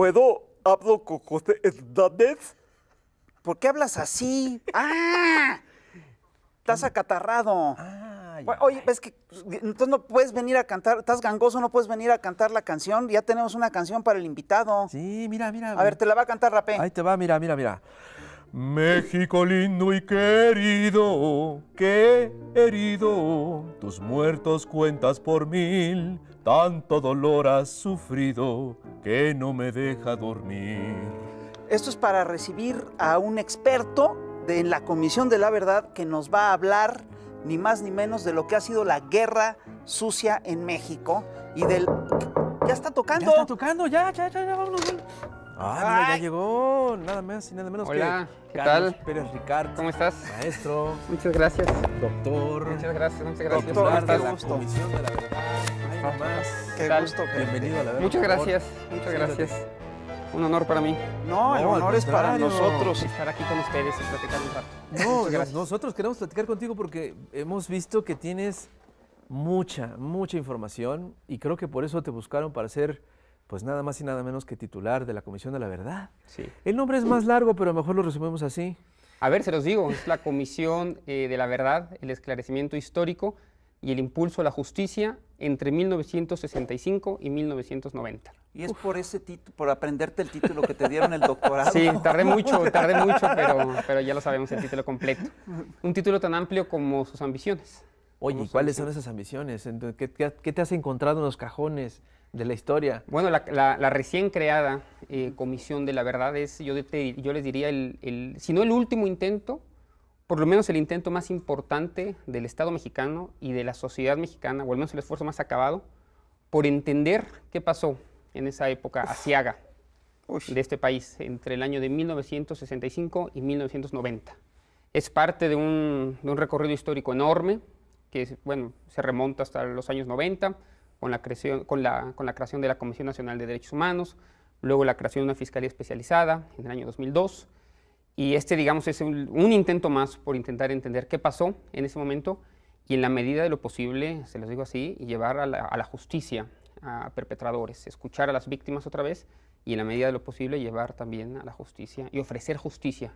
¿Puedo? Hablo con José ¿Por qué hablas así? ¡Ah! Estás acatarrado. Oye, ves que entonces no puedes venir a cantar, estás gangoso, no puedes venir a cantar la canción. Ya tenemos una canción para el invitado. Sí, mira, mira. A ver, te la va a cantar Rapé. Ahí te va, mira, mira, mira. México lindo y querido, querido, tus muertos cuentas por mil tanto dolor has sufrido que no me deja dormir. Esto es para recibir a un experto de la Comisión de la Verdad que nos va a hablar ni más ni menos de lo que ha sido la guerra sucia en México y del... Ya está tocando. Ya está tocando, ya, ya, ya, ya, vámonos. Ah, ya llegó nada más y nada menos Hola, ¿qué tal? Pérez Ricardo. ¿Cómo estás? Maestro. Muchas gracias. Doctor. Muchas gracias, muchas gracias. Doctor, ¿Cómo La Comisión de la Verdad. Más. Qué tal? gusto. Bienvenido a la verdad. Muchas gracias, muchas gracias. Un honor para mí. No, el honor es para nosotros. Estar aquí con ustedes y platicar un rato. No, nosotros queremos platicar contigo porque hemos visto que tienes mucha, mucha información y creo que por eso te buscaron para ser, pues nada más y nada menos que titular de la Comisión de la Verdad. Sí. El nombre es más largo, pero mejor lo resumimos así. A ver, se los digo, es la Comisión eh, de la Verdad, el Esclarecimiento Histórico y el impulso a la justicia entre 1965 y 1990. ¿Y es por ese título, por aprenderte el título que te dieron el doctorado? Sí, tardé mucho, tardé mucho, pero, ya lo sabemos, el título completo. Un título tan amplio como sus ambiciones. Oye, ¿y cuáles son esas ambiciones? ¿Qué, te has encontrado en los cajones de la historia? Bueno, la, recién creada eh, Comisión de la Verdad es, yo, les diría, el, si no el último intento, por lo menos el intento más importante del Estado mexicano y de la sociedad mexicana, o al menos el esfuerzo más acabado, por entender qué pasó en esa época asiaga de este país, entre el año de 1965 y 1990. Es parte de un, recorrido histórico enorme, que bueno, se remonta hasta los años 90, con la, creación, con, la, con la creación de la Comisión Nacional de Derechos Humanos, luego la creación de una Fiscalía Especializada en el año 2002, y este, digamos, es un, intento más por intentar entender qué pasó en ese momento y en la medida de lo posible, se los digo así, llevar a la, justicia a perpetradores, escuchar a las víctimas otra vez y en la medida de lo posible llevar también a la justicia y ofrecer justicia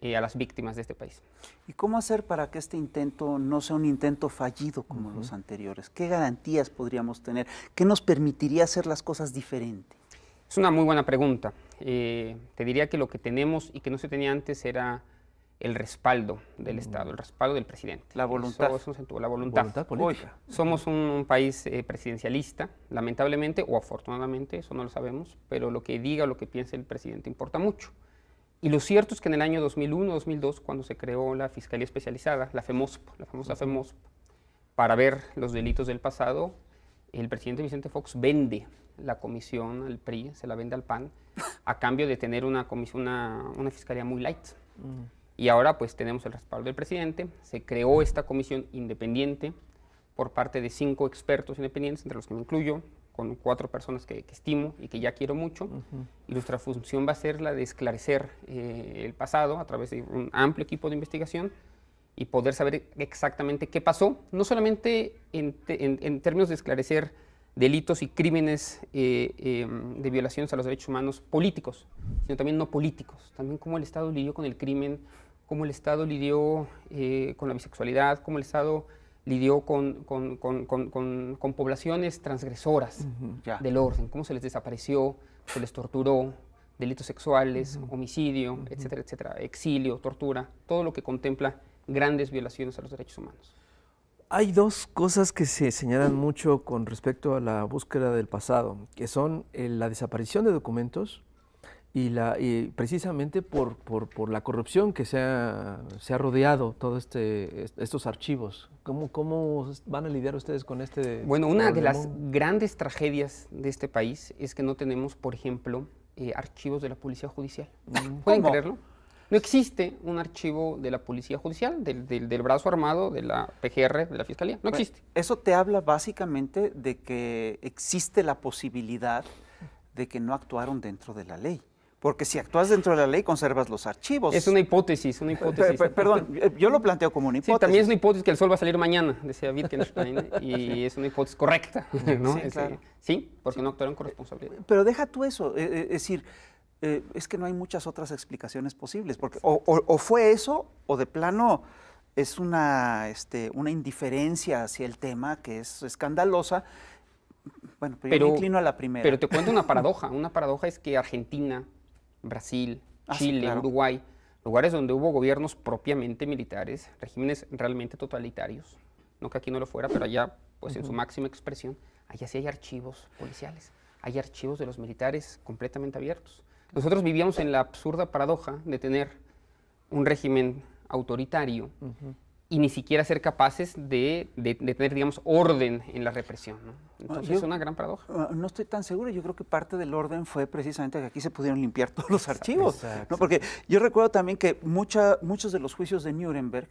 eh, a las víctimas de este país. ¿Y cómo hacer para que este intento no sea un intento fallido como los anteriores? ¿Qué garantías podríamos tener? ¿Qué nos permitiría hacer las cosas diferentes? Es una muy buena pregunta. Eh, te diría que lo que tenemos y que no se tenía antes era el respaldo del mm. Estado, el respaldo del presidente. La voluntad. Eso, la voluntad. política. somos un, país eh, presidencialista, lamentablemente o afortunadamente, eso no lo sabemos, pero lo que diga o lo que piense el presidente importa mucho. Y lo cierto es que en el año 2001-2002, cuando se creó la Fiscalía Especializada, la FEMOSP, la famosa FEMOSP, para ver los delitos del pasado, el presidente Vicente Fox vende la comisión al PRI, se la vende al PAN, a cambio de tener una, comisión, una, fiscalía muy light. Mm. Y ahora pues tenemos el respaldo del presidente, se creó esta comisión independiente por parte de cinco expertos independientes, entre los que me incluyo, con cuatro personas que, estimo y que ya quiero mucho. Y nuestra función va a ser la de esclarecer eh, el pasado a través de un amplio equipo de investigación y poder saber exactamente qué pasó, no solamente en, en, términos de esclarecer delitos y crímenes eh, em, de violaciones a los derechos humanos políticos, sino también no políticos, también cómo el Estado lidió con el crimen, cómo el Estado lidió eh, con la bisexualidad, cómo el Estado lidió con, con, con, con poblaciones transgresoras del orden, cómo se les desapareció, se les torturó, delitos sexuales, homicidio, etcétera, etcétera, exilio, tortura, todo lo que contempla grandes violaciones a los derechos humanos. Hay dos cosas que se señalan mucho con respecto a la búsqueda del pasado, que son eh, la desaparición de documentos y, la, precisamente por, por, por, la corrupción que se ha, se ha rodeado todos este, estos archivos. ¿Cómo, ¿Cómo van a lidiar ustedes con este? Bueno, una de las grandes tragedias de este país es que no tenemos, por ejemplo, eh, archivos de la policía judicial. Mm. ¿Pueden creerlo? No existe un archivo de la Policía Judicial, del, del, brazo armado de la PGR, de la Fiscalía. No existe. Eso te habla básicamente de que existe la posibilidad de que no actuaron dentro de la ley. Porque si actúas dentro de la ley, conservas los archivos. Es una hipótesis, una hipótesis. perdón, eh, yo lo planteo como una hipótesis. Sí, también es una hipótesis que el sol va a salir mañana, decía Wittgenstein, y es una hipótesis correcta, ¿no? Este, sí, porque no actuaron con responsabilidad. Pero deja tú eso, eh, eh, es decir, eh, es que no hay muchas otras explicaciones posibles, porque o, fue eso o de plano es una, este, una indiferencia hacia el tema que es escandalosa. Bueno, pero, yo me inclino a la primera. Pero te cuento una paradoja. una paradoja es que Argentina, Brasil, ah, Chile, Uruguay, lugares donde hubo gobiernos propiamente militares, regímenes realmente totalitarios, no que aquí no lo fuera, pero allá, pues en su máxima expresión, allá sí hay archivos policiales, hay archivos de los militares completamente abiertos. Nosotros vivíamos en la absurda paradoja de tener un régimen autoritario y ni siquiera ser capaces de, tener, digamos, orden en la represión. Ah, Entonces es una gran paradoja. Ah, no estoy tan seguro, yo creo que parte del orden fue precisamente que aquí se pudieron limpiar todos los archivos. Porque yo recuerdo también que muchos de los juicios de Nuremberg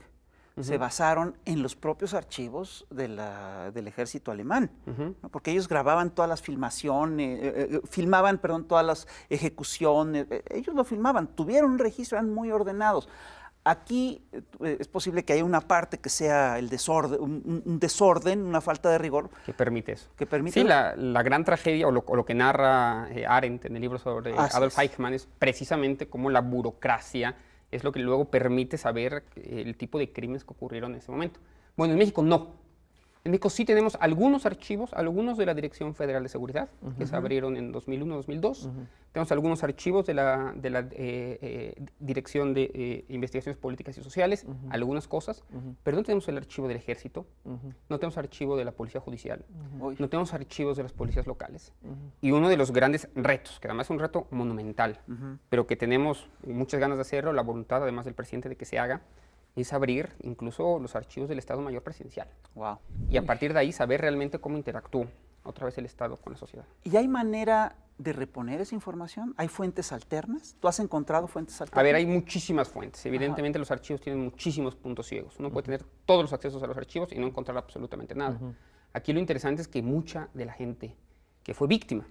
se basaron en los propios archivos del ejército alemán, porque ellos grababan todas las filmaciones, eh, eh, eh, filmaban, perdón, todas las ejecuciones, ellos lo filmaban, tuvieron un registro, eran muy ordenados. Aquí es posible que haya una parte que sea el desorden, un, desorden, una falta de rigor. Que permite eso. Que permite sí, La, gran tragedia o lo, que narra Arendt en el libro sobre Adolf Eichmann es. precisamente como la burocracia es lo que luego permite saber el tipo de crímenes que ocurrieron en ese momento. Bueno, en México no, en México sí tenemos algunos archivos, algunos de la Dirección Federal de Seguridad, que se abrieron en 2001-2002. Tenemos algunos archivos de la, eh, eh, Dirección de eh, Investigaciones Políticas y Sociales, algunas cosas, pero no tenemos el archivo del Ejército, no tenemos archivo de la Policía Judicial, no tenemos archivos de las policías locales. Y uno de los grandes retos, que además es un reto monumental, pero que tenemos muchas ganas de hacerlo, la voluntad además del presidente de que se haga, es abrir incluso los archivos del Estado Mayor Presidencial. Wow. Y a partir de ahí saber realmente cómo interactuó otra vez el Estado con la sociedad. ¿Y hay manera de reponer esa información? ¿Hay fuentes alternas? ¿Tú has encontrado fuentes alternas? A ver, hay muchísimas fuentes. Evidentemente los archivos tienen muchísimos puntos ciegos. Uno puede tener todos los accesos a los archivos y no encontrar absolutamente nada. Aquí lo interesante es que mucha de la gente que fue víctima,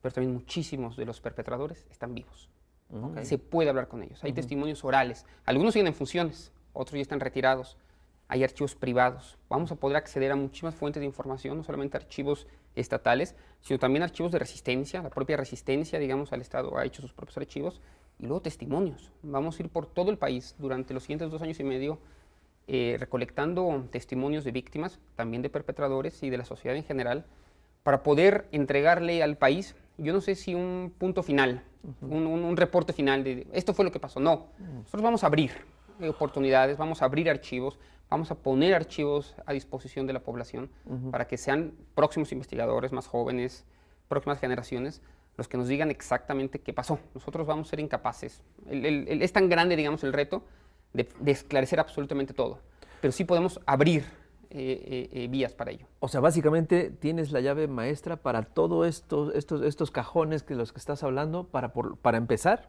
pero también muchísimos de los perpetradores están vivos. Se puede hablar con ellos. Hay testimonios orales. Algunos siguen en funciones otros ya están retirados, hay archivos privados. Vamos a poder acceder a muchísimas fuentes de información, no solamente archivos estatales, sino también archivos de resistencia, la propia resistencia, digamos, al Estado ha hecho sus propios archivos, y luego testimonios. Vamos a ir por todo el país durante los siguientes dos años y medio eh, recolectando testimonios de víctimas, también de perpetradores y de la sociedad en general, para poder entregarle al país, yo no sé si un punto final, un, reporte final de esto fue lo que pasó. No, nosotros vamos a abrir, eh, oportunidades, vamos a abrir archivos, vamos a poner archivos a disposición de la población para que sean próximos investigadores, más jóvenes, próximas generaciones, los que nos digan exactamente qué pasó. Nosotros vamos a ser incapaces. es tan grande, digamos, el reto de, esclarecer absolutamente todo, pero sí podemos abrir eh, eh, vías para ello. O sea, básicamente tienes la llave maestra para todos esto, estos, estos cajones que los que estás hablando, para, para empezar,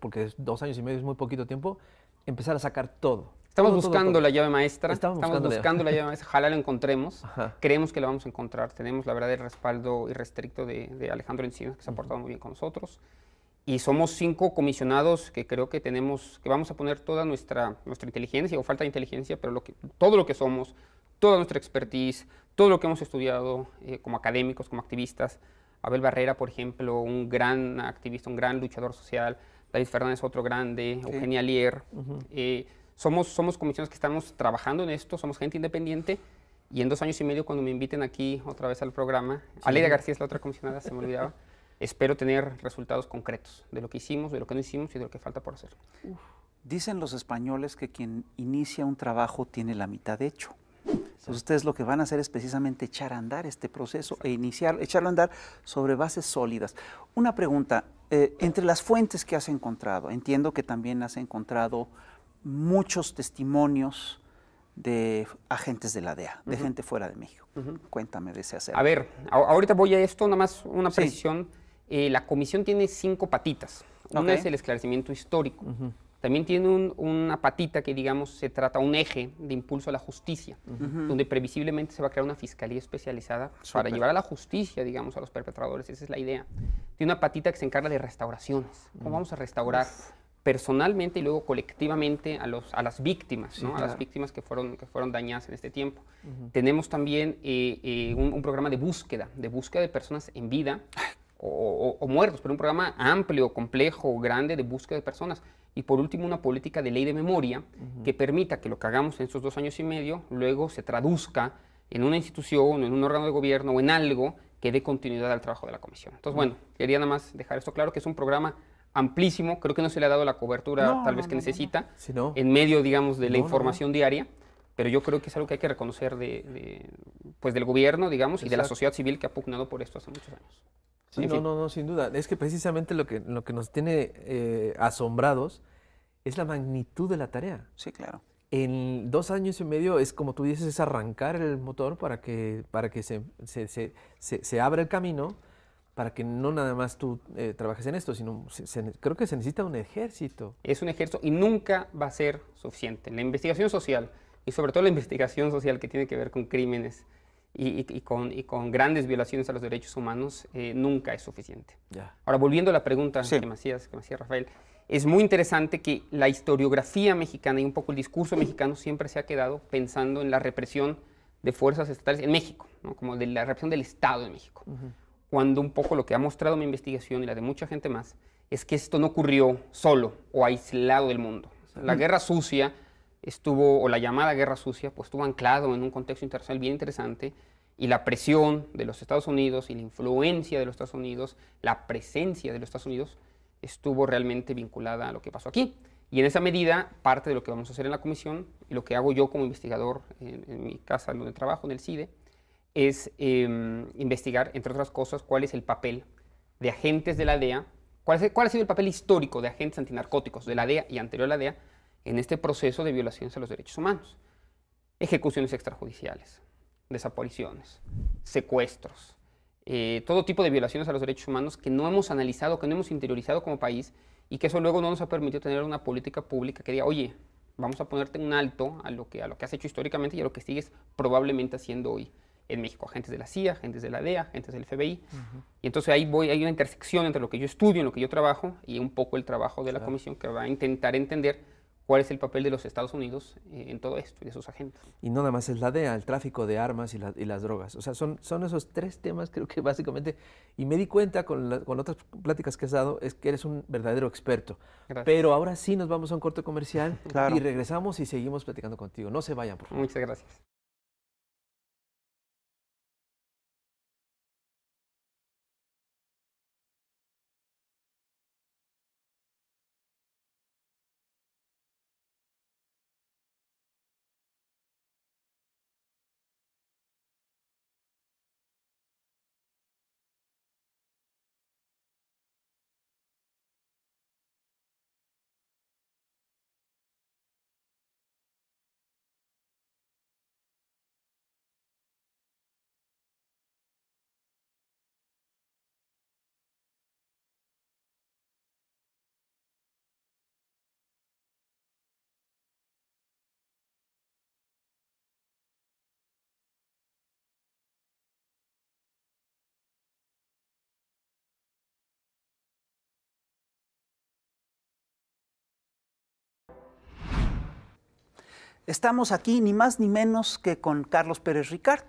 porque dos años y medio es muy poquito tiempo, empezar a sacar todo. Estamos buscando la llave maestra. Estamos, buscando, la llave maestra. Ojalá la encontremos. Creemos que la vamos a encontrar. Tenemos, la verdad, el respaldo irrestricto de, de Alejandro Encinas, que se ha portado muy bien con nosotros. Y somos cinco comisionados que creo que tenemos, que vamos a poner toda nuestra, nuestra inteligencia, o falta de inteligencia, pero lo que, todo lo que somos, toda nuestra expertise, todo lo que hemos estudiado eh, como académicos, como activistas. Abel Barrera, por ejemplo, un gran activista, un gran luchador social, David Fernández, otro grande, Eugenia Lier. Eh, somos, somos comisiones que estamos trabajando en esto, somos gente independiente. Y en dos años y medio, cuando me inviten aquí otra vez al programa, alida Aleida García es la otra comisionada, se me olvidaba. Espero tener resultados concretos de lo que hicimos, de lo que no hicimos y de lo que falta por hacer. Dicen los españoles que quien inicia un trabajo tiene la mitad hecho. Entonces pues ustedes lo que van a hacer es precisamente echar a andar este proceso e iniciar, echarlo a andar sobre bases sólidas. Una pregunta, eh, entre las fuentes que has encontrado, entiendo que también has encontrado muchos testimonios de agentes de la DEA, de gente fuera de México. Cuéntame de ese A ver, ahorita voy a esto, nada más una precisión. Eh, la comisión tiene cinco patitas. Una es el esclarecimiento histórico. También tiene una patita que, digamos, se trata un eje de impulso a la justicia, donde previsiblemente se va a crear una fiscalía especializada para llevar a la justicia, digamos, a los perpetradores. Esa es la idea. Tiene una patita que se encarga de restauraciones. Mm. ¿Cómo vamos a restaurar? personalmente y luego colectivamente a, las víctimas, a las víctimas que fueron, que fueron dañadas en este tiempo. Tenemos también eh, eh, un, programa de búsqueda, de búsqueda de personas en vida o, muertos, pero un programa amplio, complejo, grande de búsqueda de personas y por último una política de ley de memoria que permita que lo que hagamos en esos dos años y medio luego se traduzca en una institución, en un órgano de gobierno o en algo que dé continuidad al trabajo de la comisión. Entonces, bueno, quería nada más dejar esto claro, que es un programa amplísimo, creo que no se le ha dado la cobertura tal vez que necesita, en medio, digamos, de la información diaria, pero yo creo que es algo que hay que reconocer pues, del gobierno, digamos, y de la sociedad civil que ha pugnado por esto hace muchos años no, no, no, sin duda. Es que precisamente lo que, lo que nos tiene eh, asombrados es la magnitud de la tarea. Sí, claro. En dos años y medio es como tú dices, es arrancar el motor para que, para que se, se, se, abra el camino, para que no nada más tú eh, trabajes en esto, sino creo que se necesita un ejército. Es un ejército y nunca va a ser suficiente. La investigación social, y sobre todo la investigación social que tiene que ver con crímenes y, con, grandes violaciones a los derechos humanos, eh, nunca es suficiente. Ahora, volviendo a la pregunta que, me que hacía Rafael, es muy interesante que la historiografía mexicana y un poco el discurso mexicano siempre se ha quedado pensando en la represión de fuerzas estatales en México, ¿no? como de la represión del Estado en México. Cuando un poco lo que ha mostrado mi investigación y la de mucha gente más es que esto no ocurrió solo o aislado del mundo. la guerra sucia estuvo, o la llamada guerra sucia, pues estuvo anclado en un contexto internacional bien interesante y la presión de los Estados Unidos y la influencia de los Estados Unidos, la presencia de los Estados Unidos, estuvo realmente vinculada a lo que pasó aquí. Y en esa medida, parte de lo que vamos a hacer en la comisión, y lo que hago yo como investigador en, mi casa donde trabajo, en el CIDE, es em, investigar, entre otras cosas, cuál es el papel de agentes de la DEA, cuál, cuál ha sido el papel histórico de agentes antinarcóticos de la DEA y anterior a la DEA en este proceso de violaciones a los derechos humanos. Ejecuciones extrajudiciales, desapariciones, secuestros, eh, todo tipo de violaciones a los derechos humanos que no hemos analizado, que no hemos interiorizado como país y que eso luego no nos ha permitido tener una política pública que diga, oye, vamos a ponerte un alto a lo que, a lo que has hecho históricamente y a lo que sigues probablemente haciendo hoy en México, agentes de la CIA, agentes de la DEA, agentes del FBI. Y entonces ahí voy, hay una intersección entre lo que yo estudio, en lo que yo trabajo y un poco el trabajo de la comisión que va a intentar entender cuál es el papel de los Estados Unidos eh, en todo esto y de sus agentes. Y no nada más es la DEA, el tráfico de armas y, las drogas. O sea, son, son esos tres temas creo que básicamente, y me di cuenta con, con otras pláticas que has dado, es que eres un verdadero experto. Pero ahora sí nos vamos a un corto comercial y regresamos y seguimos platicando contigo. No se vayan, por favor. Muchas gracias. Estamos aquí ni más ni menos que con Carlos Pérez Ricard,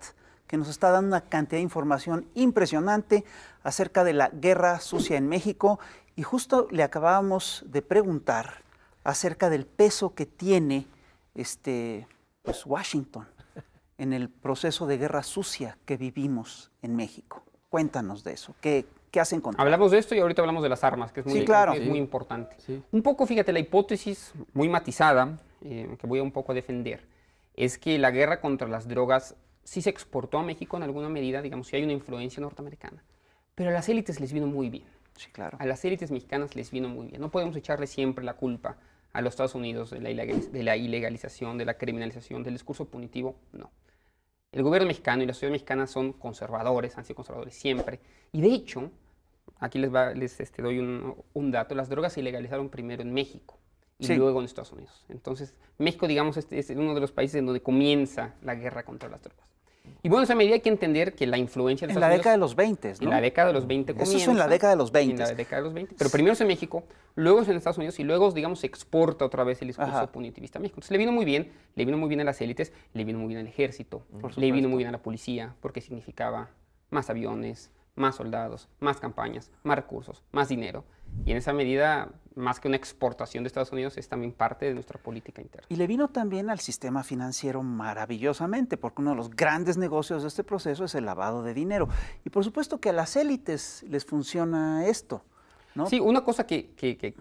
que nos está dando una cantidad de información impresionante acerca de la guerra sucia en México. Y justo le acabábamos de preguntar acerca del peso que tiene este, pues, Washington en el proceso de guerra sucia que vivimos en México. Cuéntanos de eso. ¿Qué, qué con eso? Hablamos de esto y ahorita hablamos de las armas, que es muy, claro. muy importante. Un poco, fíjate, la hipótesis muy matizada eh, que voy un poco a defender, es que la guerra contra las drogas sí se exportó a México en alguna medida, digamos, si hay una influencia norteamericana, pero a las élites les vino muy bien. Sí, claro. A las élites mexicanas les vino muy bien. No podemos echarle siempre la culpa a los Estados Unidos de la, ilegalización, de la criminalización, del discurso punitivo, no. El gobierno mexicano y la sociedad mexicana son conservadores, han sido conservadores siempre. Y de hecho, aquí les, va, este, doy un, un, dato, las drogas se ilegalizaron primero en México y luego en Estados Unidos. Entonces, México, digamos, este es uno de los países en donde comienza la guerra contra las tropas. Y bueno, esa medida hay que entender que la influencia de En la década de los 20, ¿no? En la década de los 20 comienza. Eso es en la década de los 20. En la década de los 20. Pero primero es en México, luego es en Estados Unidos y luego, digamos, se exporta otra vez el discurso punitivista a México. Entonces le vino muy bien, le vino muy bien a las élites, le vino muy bien al ejército, le vino muy bien a la policía, porque significaba más aviones, más soldados, más campañas, más recursos, más dinero. Y en esa medida más que una exportación de Estados Unidos, es también parte de nuestra política interna. Y le vino también al sistema financiero maravillosamente, porque uno de los grandes negocios de este proceso es el lavado de dinero. Y por supuesto que a las élites les funciona esto. ¿no? Sí, una cosa que,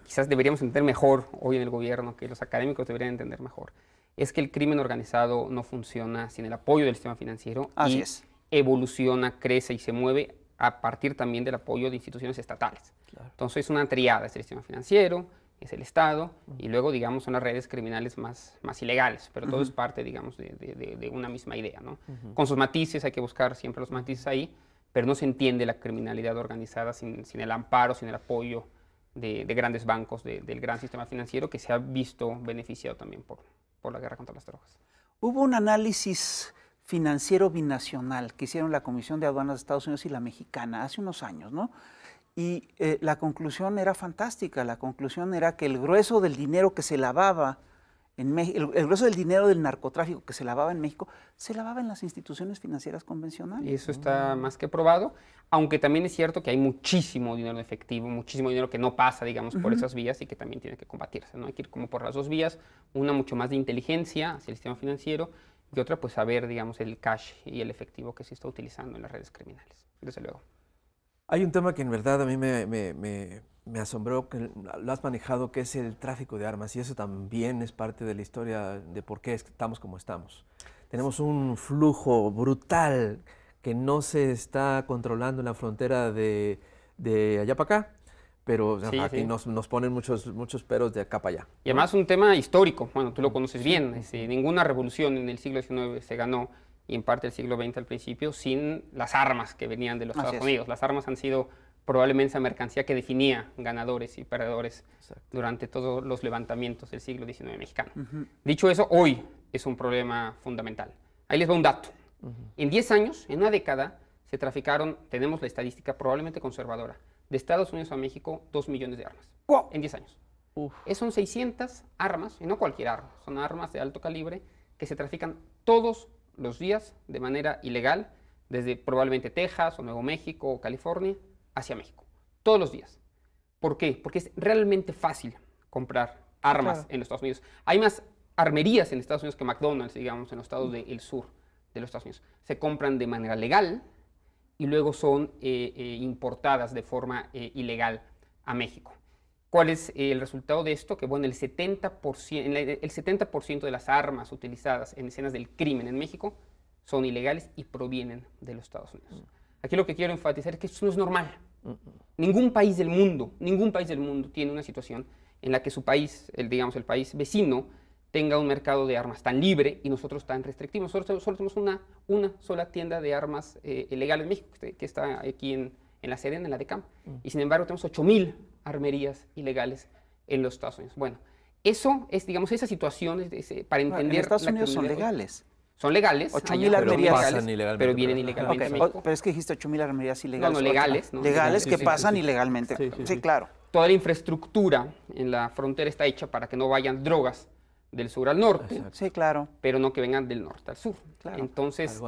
quizás deberíamos entender mejor hoy en el gobierno, que los académicos deberían entender mejor, es que el crimen organizado no funciona sin el apoyo del sistema financiero. Así es. Evoluciona, crece y se mueve a partir también del apoyo de instituciones estatales. Entonces es una triada, es el sistema financiero, es el Estado y luego, digamos, son las redes criminales más, más ilegales, pero todo es parte, digamos, de, una misma idea, ¿no? Con sus matices, hay que buscar siempre los matices ahí, pero no se entiende la criminalidad organizada sin, sin el amparo, sin el apoyo de, de grandes bancos, del gran sistema financiero que se ha visto beneficiado también por, por la guerra contra las drogas. Hubo un análisis financiero binacional que hicieron la Comisión de Aduanas de Estados Unidos y la mexicana hace unos años, ¿no? Y eh, la conclusión era fantástica, la conclusión era que el grueso del dinero que se lavaba en México, el, grueso del dinero del narcotráfico que se lavaba en México, se lavaba en las instituciones financieras convencionales. Y eso está más que probado, aunque también es cierto que hay muchísimo dinero en efectivo, muchísimo dinero que no pasa, digamos, por esas vías y que también tiene que combatirse, ¿no? Hay que ir como por las dos vías, una mucho más de inteligencia hacia el sistema financiero y otra pues saber, digamos, el cash y el efectivo que se está utilizando en las redes criminales, desde luego. Hay un tema que en verdad a mí me, asombró, que lo has manejado, que es el tráfico de armas, y eso también es parte de la historia de por qué estamos como estamos. Tenemos un flujo brutal que no se está controlando en la frontera de, allá para acá, pero aquí Nos, ponen muchos, muchos peros de acá para allá. Y además un tema histórico, bueno, tú lo conoces bien, este, ninguna revolución en el siglo XIX se ganó y en parte del siglo XX al principio sin las armas que venían de los Estados Unidos. Las armas han sido probablemente esa mercancía que definía ganadores y perdedores durante todos los levantamientos del siglo XIX mexicano. Dicho eso, hoy es un problema fundamental. Ahí les va un dato. En 10 años, en una década, se traficaron, tenemos la estadística probablemente conservadora, de Estados Unidos a México 2 millones de armas. ¡Wow! En 10 años. son 600 armas, y no cualquier arma, son armas de alto calibre que se trafican todos los días de manera ilegal desde probablemente Texas o Nuevo México o California hacia México. Todos los días. ¿Por qué? Porque es realmente fácil comprar armas en los Estados Unidos. Hay más armerías en Estados Unidos que McDonald's, digamos, en los estados del sur de los Estados Unidos. Se compran de manera legal y luego son eh, eh, importadas de forma eh, ilegal a México. ¿Cuál es el resultado de esto? Que bueno, el 70%, el 70 de las armas utilizadas en escenas del crimen en México son ilegales y provienen de los Estados Unidos. Mm. Aquí lo que quiero enfatizar es que esto no es normal. Ningún país del mundo, ningún país del mundo tiene una situación en la que su país, el, digamos el país vecino, tenga un mercado de armas tan libre y nosotros tan restrictivos. Nosotros solo tenemos una, sola tienda de armas eh, ilegal ilegales en México, que está aquí en, La Serena, en la DECAM. Mm. Y sin embargo tenemos 8.000 armerías ilegales en los Estados Unidos. Bueno, eso es, digamos, esas situaciones para entender... En Estados Unidos son legales. Son legales. 8.000 armerías. Pero, pero vienen ilegalmente. pero es que dijiste 8.000 armerías ilegales. No, no, legales. No, legales que pasan ilegalmente. sí, claro. Toda la infraestructura en la frontera está hecha para que no vayan drogas del sur al norte. Sí, claro. Pero no que vengan del norte al sur. Claro. Entonces,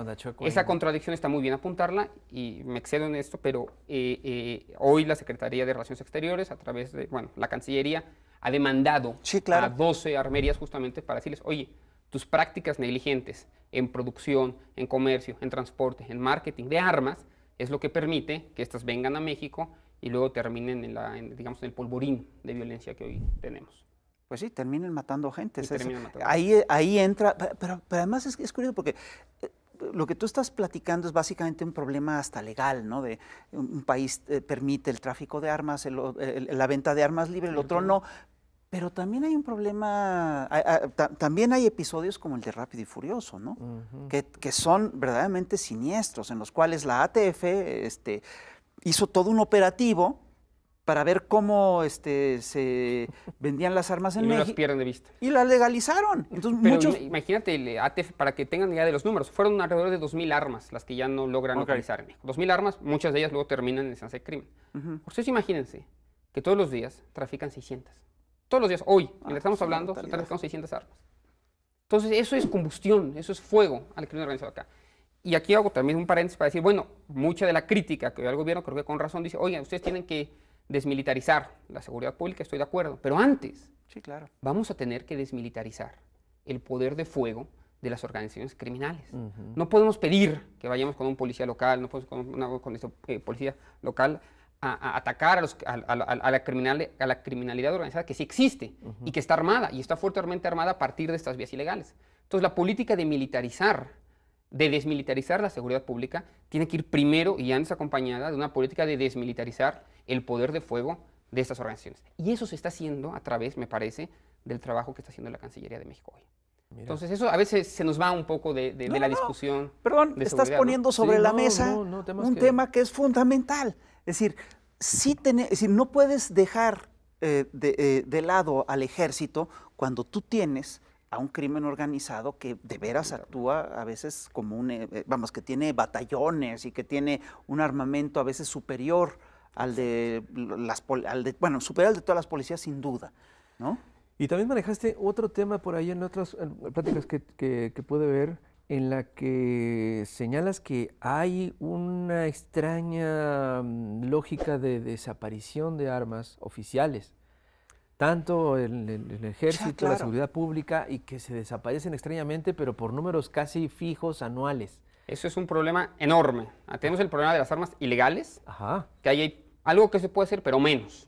esa contradicción está muy bien apuntarla y me excedo en esto, pero eh, eh, hoy la Secretaría de Relaciones Exteriores, a través de, bueno, la Cancillería, ha demandado a 12 armerías justamente para decirles, oye, tus prácticas negligentes en producción, en comercio, en transporte, en marketing de armas, es lo que permite que estas vengan a México y luego terminen en, la, digamos, en el polvorín de violencia que hoy tenemos pues sí, terminen matando gente. Ahí, ahí entra, pero, además es, curioso porque eh, lo que tú estás platicando es básicamente un problema hasta legal, ¿no? De un país eh, permite el tráfico de armas, la venta de armas libre, el otro no. Pero también hay un problema, también hay episodios como el de Rápido y Furioso, ¿no? que, son verdaderamente siniestros, en los cuales la ATF este, hizo todo un operativo para ver cómo este, se vendían las armas en no México. pierden de vista. Y las legalizaron. Entonces, imagínate, para que tengan idea de los números, fueron alrededor de 2.000 armas las que ya no logran okay. localizar en México. 2.000 armas, muchas de ellas luego terminan en el de crimen. Ustedes imagínense que todos los días trafican 600. Todos los días, hoy, ah, estamos hablando, se trafican 600 armas. Entonces, eso es combustión, eso es fuego al crimen organizado acá. Y aquí hago también un paréntesis para decir, bueno, mucha de la crítica que el al gobierno, creo que con razón, dice, oigan, ustedes tienen que desmilitarizar la seguridad pública, estoy de acuerdo, pero antes sí, claro. vamos a tener que desmilitarizar el poder de fuego de las organizaciones criminales. No podemos pedir que vayamos con un policía local, no podemos con una este, eh, policía local a, atacar a, los, a, la criminal, a la criminalidad organizada que sí existe y que está armada y está fuertemente armada a partir de estas vías ilegales. Entonces la política de militarizar de desmilitarizar la seguridad pública tiene que ir primero y antes acompañada de una política de desmilitarizar el poder de fuego de estas organizaciones. Y eso se está haciendo a través, me parece, del trabajo que está haciendo la Cancillería de México hoy. Entonces eso a veces se nos va un poco de, la discusión. Perdón, estás poniendo sobre la mesa un tema que es fundamental. Es decir, si no puedes dejar eh, eh, de lado al ejército cuando tú tienes a un crimen organizado que de veras actúa a veces como un, eh, eh, vamos, que tiene batallones y que tiene un armamento a veces superior al de, las, bueno, superior al de todas las policías sin duda, ¿no? Y también manejaste otro tema por ahí en otras pláticas que, que, que pude ver, en la que señalas que hay una extraña mm, lógica de desaparición de armas oficiales tanto el, ejército, la seguridad pública, y que se desaparecen extrañamente, pero por números casi fijos anuales. Eso es un problema enorme. Ah, tenemos el problema de las armas ilegales, que hay algo que se puede hacer, pero menos.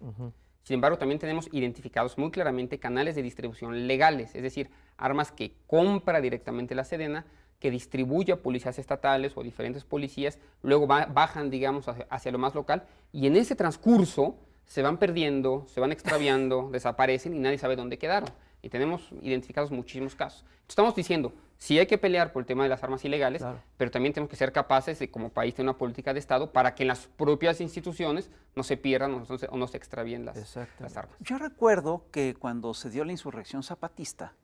Sin embargo, también tenemos identificados muy claramente canales de distribución legales, es decir, armas que compra directamente la Sedena, que distribuye a policías estatales o diferentes policías, luego bajan, digamos, hacia, lo más local, y en ese transcurso se van perdiendo, se van extraviando, desaparecen y nadie sabe dónde quedaron. Y tenemos identificados muchísimos casos. Estamos diciendo, sí hay que pelear por el tema de las armas ilegales, pero también tenemos que ser capaces de, como país, de una política de Estado para que en las propias instituciones no se pierdan o no se, o extravíen las, armas. Yo recuerdo que cuando se dio la insurrección zapatista,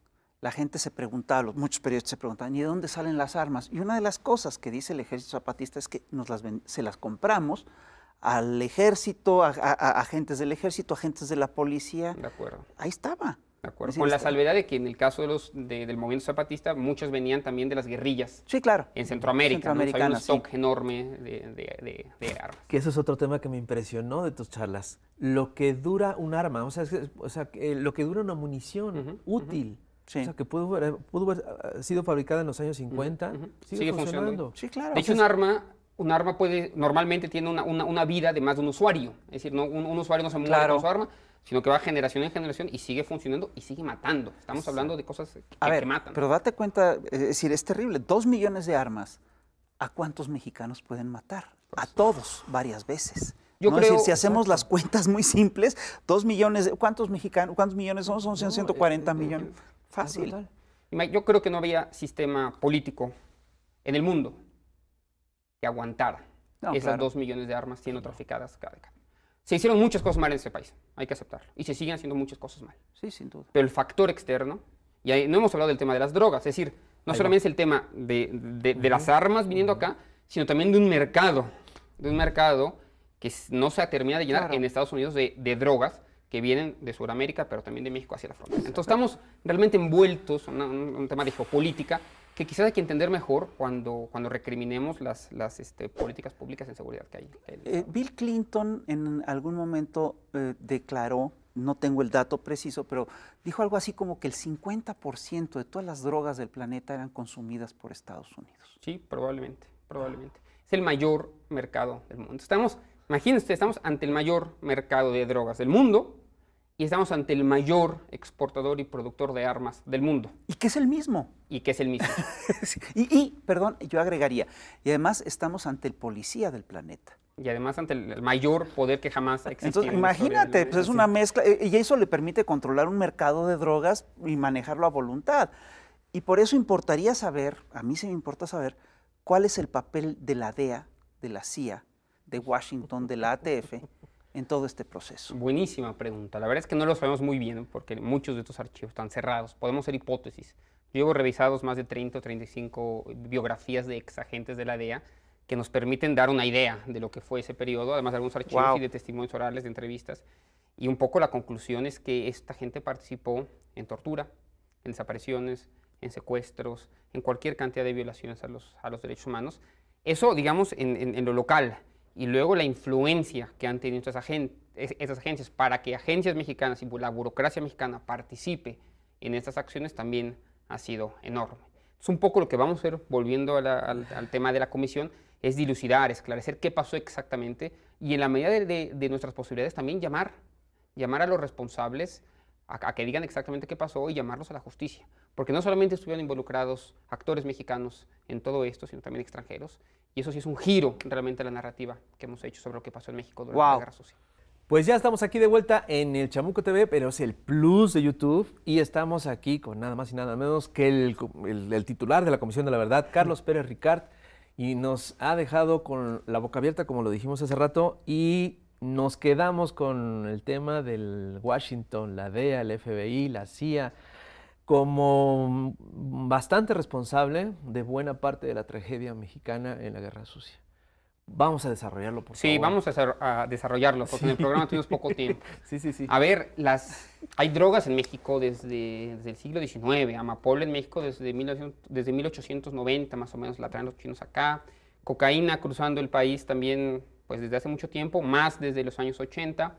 la gente se preguntaba, muchos periodistas se preguntaban, ¿y de dónde salen las armas? Y una de las cosas que dice el ejército zapatista es que nos las se las compramos al ejército, a, agentes del ejército, agentes de la policía. De acuerdo. Ahí estaba. acuerdo. Con la salvedad de que en el caso del movimiento zapatista, muchos venían también de las guerrillas. Sí, claro. En Centroamérica, En o hay un stock enorme de, armas. Que eso es otro tema que me impresionó de tus charlas. Lo que dura un arma, o sea, eh, lo que dura una munición útil. O sea, que pudo haber, sido fabricada en los años 50, sigue, funcionando. funcionando. Sí, claro. De hecho, un arma un arma puede, normalmente tiene una, vida de más de un usuario. Es decir, no, un, usuario no se muere con su arma, sino que va generación en generación y sigue funcionando y sigue matando. Estamos hablando de cosas que, a ver, matan. Pero date cuenta, es decir, es terrible. Dos millones de armas. ¿A cuántos mexicanos pueden matar? a pues, todos, varias veces. Yo creo, si hacemos las cuentas muy simples, dos millones, de, ¿cuántos mexicanos, cuántos millones son? Son 140 este, millones. Fácil. Yo creo que no había sistema político en el mundo que aguantara esas dos millones de armas siendo traficadas cada década. Se hicieron muchas cosas mal en ese país, hay que aceptarlo. Y se siguen haciendo muchas cosas mal. Sí, sin duda. Pero el factor externo, y ahí, no hemos hablado del tema de las drogas, es decir, no solamente es el tema de, las armas viniendo acá, sino también de un mercado, de un mercado que no se terminado de llenar en Estados Unidos de drogas, que vienen de Sudamérica, pero también de México hacia la frontera. Entonces estamos realmente envueltos en un, tema de geopolítica que quizás hay que entender mejor cuando, cuando recriminemos las, las este, políticas públicas en seguridad que hay. Eh, Bill Clinton en algún momento eh, declaró, no tengo el dato preciso, pero dijo algo así como que el 50% de todas las drogas del planeta eran consumidas por Estados Unidos. Sí, probablemente, probablemente. Es el mayor mercado del mundo. Estamos Imagínense, estamos ante el mayor mercado de drogas del mundo y estamos ante el mayor exportador y productor de armas del mundo. Y qué es el mismo. Y qué es el mismo. y, perdón, yo agregaría, y además estamos ante el policía del planeta. Y además ante el mayor poder que jamás ha Entonces, imagínate, pues es una mezcla, eh, y eso le permite controlar un mercado de drogas y manejarlo a voluntad. Y por eso importaría saber, a mí se me importa saber, cuál es el papel de la DEA, de la CIA, de Washington, de la ATF, en todo este proceso? Buenísima pregunta. La verdad es que no lo sabemos muy bien porque muchos de estos archivos están cerrados. Podemos hacer hipótesis. Yo llevo revisados más de 30 o 35 biografías de ex agentes de la DEA que nos permiten dar una idea de lo que fue ese periodo, además de algunos archivos y de testimonios orales, de entrevistas. Y un poco la conclusión es que esta gente participó en tortura, en desapariciones, en secuestros, en cualquier cantidad de violaciones a los, derechos humanos. Eso, digamos, en lo local y luego la influencia que han tenido esas agencias para que agencias mexicanas y la burocracia mexicana participe en estas acciones también ha sido enorme. Es un poco lo que vamos a hacer, volviendo al, tema de la comisión, es dilucidar, esclarecer qué pasó exactamente y en la medida de, nuestras posibilidades también llamar, llamar a los responsables a, que digan exactamente qué pasó y llamarlos a la justicia. Porque no solamente estuvieron involucrados actores mexicanos en todo esto, sino también extranjeros y eso sí es un giro realmente a la narrativa que hemos hecho sobre lo que pasó en México durante la Guerra sucia Pues ya estamos aquí de vuelta en el Chamuco TV, pero es el plus de YouTube y estamos aquí con nada más y nada menos que el, titular de la Comisión de la Verdad, Carlos Pérez Ricard, y nos ha dejado con la boca abierta, como lo dijimos hace rato, y nos quedamos con el tema del Washington, la DEA, el FBI, la CIA, como bastante responsable de buena parte de la tragedia mexicana en la Guerra Sucia. Vamos a desarrollarlo, por sí, favor. Sí, vamos a, a desarrollarlo, porque en el programa tuvimos poco tiempo. sí, sí, sí. A ver, las, hay drogas en México desde, el siglo XIX, amapola en México desde, desde 1890, más o menos, la traen los chinos acá. Cocaína cruzando el país también, pues desde hace mucho tiempo, más desde los años 80.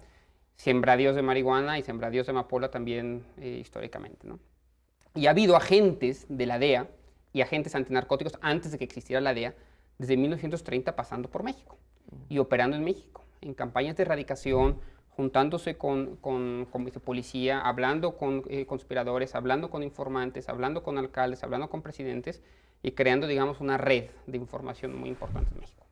Sembradíos de marihuana y sembradíos de amapola también eh, históricamente, ¿no? Y ha habido agentes de la DEA y agentes antinarcóticos antes de que existiera la DEA, desde 1930 pasando por México y operando en México, en campañas de erradicación, juntándose con, con, policía, hablando con eh, conspiradores, hablando con informantes, hablando con alcaldes, hablando con presidentes y creando, digamos, una red de información muy importante en México.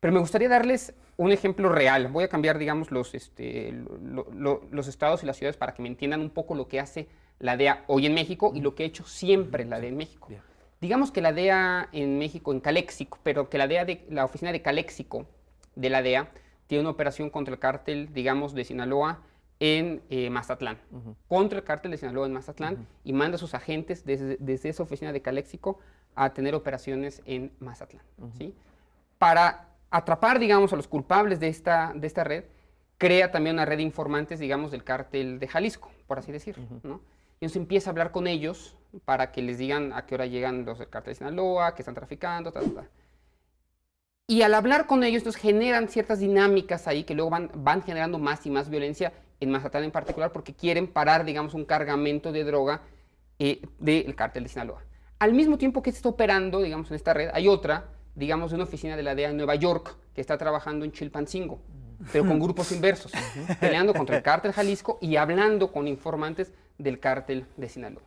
Pero me gustaría darles un ejemplo real. Voy a cambiar, digamos, los, este, los estados y las ciudades para que me entiendan un poco lo que hace la DEA hoy en México y lo que ha he hecho siempre la DEA en México. Digamos que la DEA en México, en Caléxico, pero que la DEA de, la oficina de Caléxico de la DEA tiene una operación contra el cártel, digamos, de Sinaloa en eh, Mazatlán, contra el cártel de Sinaloa en Mazatlán, y manda a sus agentes desde, esa oficina de Caléxico a tener operaciones en Mazatlán. ¿sí? Para atrapar, digamos, a los culpables de esta, de esta red, crea también una red de informantes, digamos, del cártel de Jalisco, por así decirlo. ¿no? y entonces empieza a hablar con ellos para que les digan a qué hora llegan los del cartel de Sinaloa, que están traficando, tal, tal, Y al hablar con ellos, entonces generan ciertas dinámicas ahí que luego van, van generando más y más violencia, en Mazatán en particular, porque quieren parar, digamos, un cargamento de droga eh, del cártel de Sinaloa. Al mismo tiempo que se está operando, digamos, en esta red, hay otra, digamos, de una oficina de la DEA en Nueva York, que está trabajando en Chilpancingo, pero con grupos inversos, peleando contra el cártel Jalisco y hablando con informantes del cártel de Sinaloa.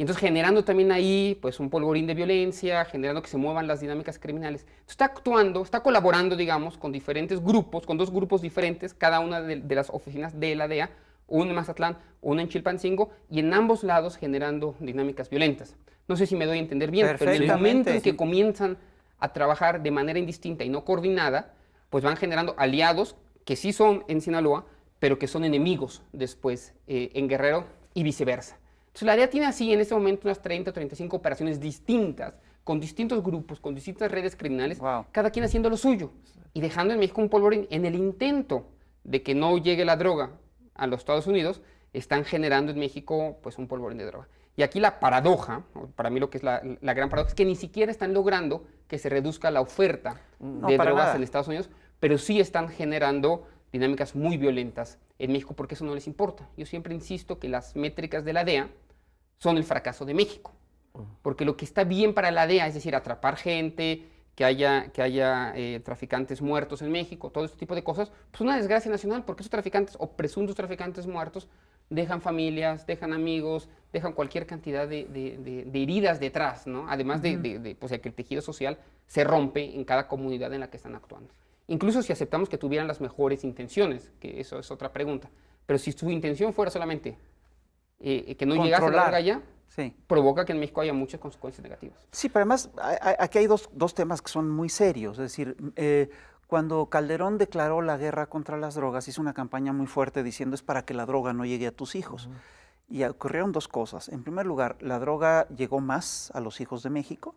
Y entonces generando también ahí pues un polvorín de violencia, generando que se muevan las dinámicas criminales. Entonces, está actuando, está colaborando, digamos, con diferentes grupos, con dos grupos diferentes, cada una de, las oficinas de la DEA, uno en Mazatlán, una en Chilpancingo, y en ambos lados generando dinámicas violentas. No sé si me doy a entender bien, pero en el momento en que comienzan a trabajar de manera indistinta y no coordinada, pues van generando aliados que sí son en Sinaloa, pero que son enemigos después eh, en Guerrero y viceversa. Entonces la DEA tiene así en este momento unas 30 o 35 operaciones distintas, con distintos grupos, con distintas redes criminales, cada quien haciendo lo suyo y dejando en México un polvorín. En el intento de que no llegue la droga a los Estados Unidos, están generando en México pues un polvorín de droga. Y aquí la paradoja, para mí lo que es la, gran paradoja, es que ni siquiera están logrando que se reduzca la oferta de drogas en Estados Unidos, pero sí están generando dinámicas muy violentas en México porque eso no les importa. Yo siempre insisto que las métricas de la DEA son el fracaso de México. Ah. Porque lo que está bien para la DEA, es decir, atrapar gente, que haya, que haya eh, traficantes muertos en México, todo este tipo de cosas, pues una desgracia nacional, porque esos traficantes o presuntos traficantes muertos dejan familias, dejan amigos, dejan cualquier cantidad de, heridas detrás, ¿no? Además pues, de, que el tejido social se rompe en cada comunidad en la que están actuando. Incluso si aceptamos que tuvieran las mejores intenciones, que eso es otra pregunta. Pero si su intención fuera solamente eh, eh, que no llegase la droga ya, provoca que en México haya muchas consecuencias negativas. Sí, pero además aquí hay dos, temas que son muy serios. Es decir, eh, cuando Calderón declaró la guerra contra las drogas, hizo una campaña muy fuerte diciendo es para que la droga no llegue a tus hijos. Y ocurrieron dos cosas. En primer lugar, la droga llegó más a los hijos de México.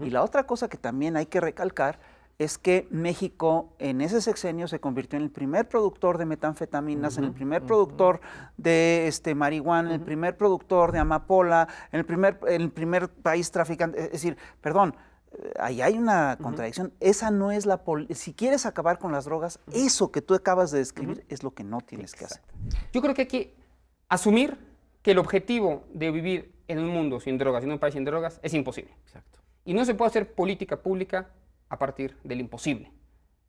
Y la otra cosa que también hay que recalcar es que México en ese sexenio se convirtió en el primer productor de metanfetaminas, en el primer productor de este, marihuana, en el primer productor de amapola, en el primer, el primer país traficante. Es decir, perdón, eh, ahí hay una contradicción. Esa no es la si quieres acabar con las drogas, eso que tú acabas de describir es lo que no tienes que hacer. Yo creo que hay que asumir que el objetivo de vivir en un mundo sin drogas, en un país sin drogas, es imposible. Exacto. Y no se puede hacer política pública a partir del imposible.